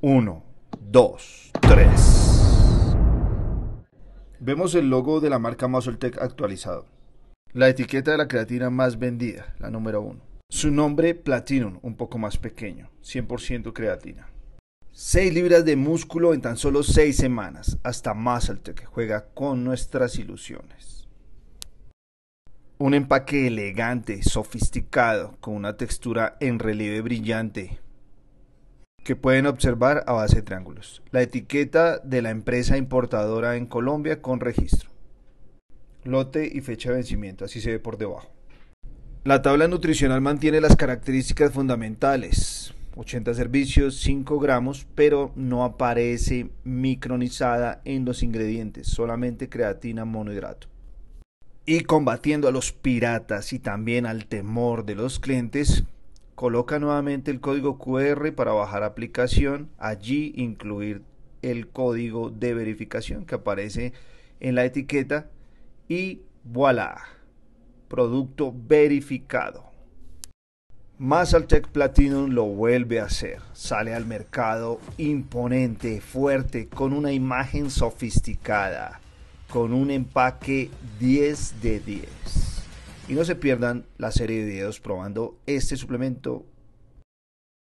1, 2, 3. Vemos el logo de la marca Muscletech actualizado. La etiqueta de la creatina más vendida, la número 1. Su nombre Platinum, un poco más pequeño, 100% creatina. 6 libras de músculo en tan solo 6 semanas, hasta Muscletech juega con nuestras ilusiones. Un empaque elegante, sofisticado, con una textura en relieve brillante, que pueden observar a base de triángulos. La etiqueta de la empresa importadora en Colombia con registro. Lote y fecha de vencimiento, así se ve por debajo. La tabla nutricional mantiene las características fundamentales. 80 servicios, 5 gramos, pero no aparece micronizada en los ingredientes, solamente creatina monohidrato. Y combatiendo a los piratas y también al temor de los clientes, Coloca nuevamente el código QR para bajar aplicación, allí incluir el código de verificación que aparece en la etiqueta y voilà, producto verificado. Masaltech Platinum lo vuelve a hacer. Sale al mercado imponente, fuerte, con una imagen sofisticada, con un empaque 10 de 10. Y no se pierdan la serie de videos probando este suplemento